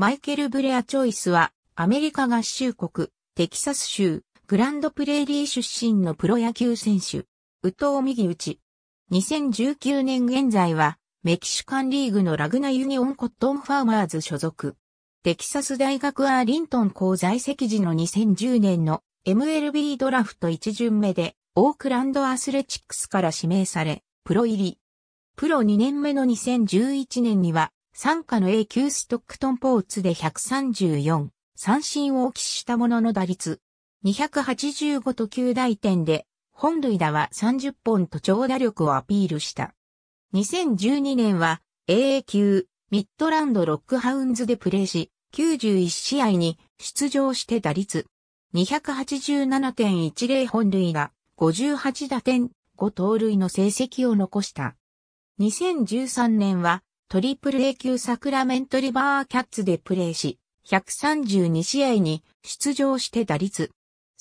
マイケル・ブレア・チョイスは、アメリカ合衆国、テキサス州、グランドプレーリー出身のプロ野球選手、宇藤右打ち。2019年現在は、メキシカンリーグのラグナユニオンコットンファーマーズ所属。テキサス大学アーリントン校在籍時の2010年の MLB ドラフト1巡目でオークランドアスレチックスから指名され、プロ入り。プロ2年目の2011年には参加の A 級ストックトンポーツで134、三振を喫したものの打率、285と9大点で、本塁打は30本と長打力をアピールした。2012年は AA 級ミッドランドロックハウンズでプレーし、91試合に出場して打率287.10本塁打、58打点、5盗塁の成績を残した。2013年はトリプル A 級サクラメントリバーキャッツでプレーし、132試合に出場して打率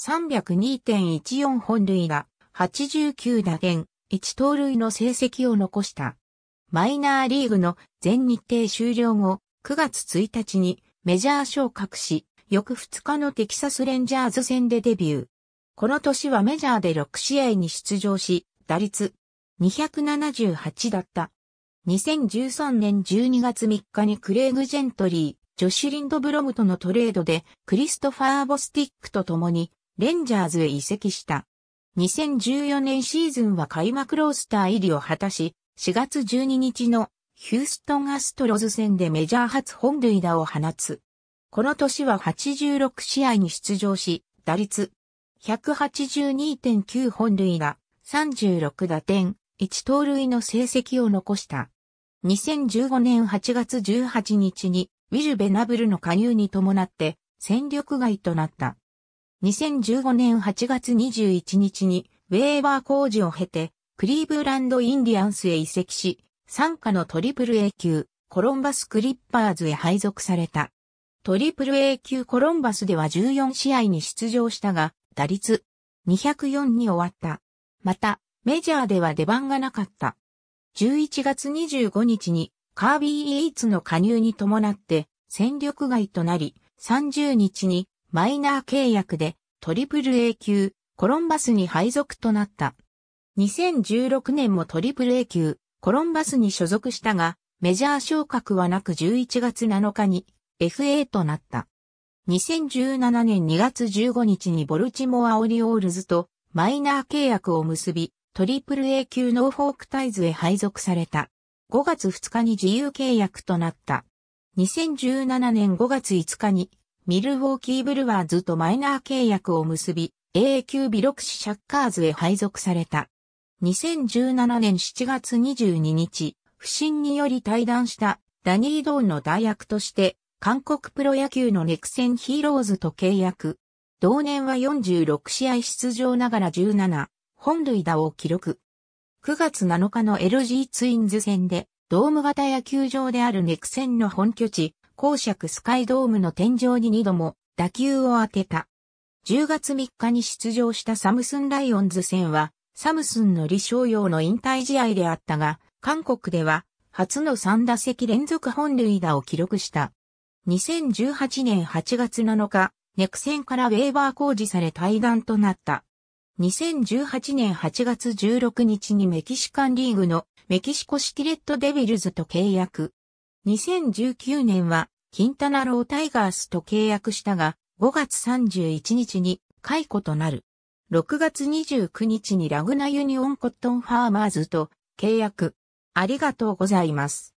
302.14本塁打、89打点、1盗塁の成績を残した。マイナーリーグの全日程終了後、9月1日にメジャー昇格し、翌2日のテキサスレンジャーズ戦でデビュー。この年はメジャーで6試合に出場し、打率278だった2013年12月3日にクレイグ・ジェントリー、ジョシュ・リンドブロムとのトレードでクリストファー・ボスティックと共にレンジャーズへ移籍した。2014年シーズンは開幕ロースター入りを果たし、4月12日のヒューストン・アストロズ戦でメジャー初本塁打を放つ。この年は86試合に出場し、打率182.9本塁打、36打点、1盗塁の成績を残した。2015年8月18日にウィル・ベナブルの加入に伴って戦力外となった。2015年8月21日にウェーバー工事を経てクリーブランド・インディアンスへ移籍し、参加のトリプル A 級コロンバス・クリッパーズへ配属された。トリプル A 級コロンバスでは14試合に出場したが、打率204に終わった。また、メジャーでは出番がなかった。11月25日にカービー・イーツの加入に伴って戦力外となり、30日にマイナー契約でトリプル A 級コロンバスに配属となった。2016年もトリプル A 級コロンバスに所属したが、メジャー昇格はなく11月7日に FA となった。2017年2月15日にボルチモア・オリオールズとマイナー契約を結び、トリプル A 級ノーフォークタイズへ配属された。5月2日に自由契約となった。2017年5月5日にミルウォーキーブルワーズとマイナー契約を結び、A 級ビロクシシャッカーズへ配属された。2017年7月22日、不審により退団したダニー・ドーンの代役として、韓国プロ野球のネクセンヒーローズと契約。同年は46試合出場ながら17、本塁打を記録。9月7日の LG ツインズ戦で、ドーム型野球場であるネクセンの本拠地、公爵スカイドームの天井に2度も打球を当てた。10月3日に出場したサムスンライオンズ戦は、サムスンの李承陽の引退試合であったが、韓国では初の3打席連続本塁打を記録した。2018年8月7日、ネクセンからウェーバー工事され対談となった。2018年8月16日にメキシカンリーグのメキシコシティレットデビルズと契約。2019年はキンタナロータイガースと契約したが、5月31日に解雇となる。6月29日にラグナユニオンコットンファーマーズと契約。ありがとうございます。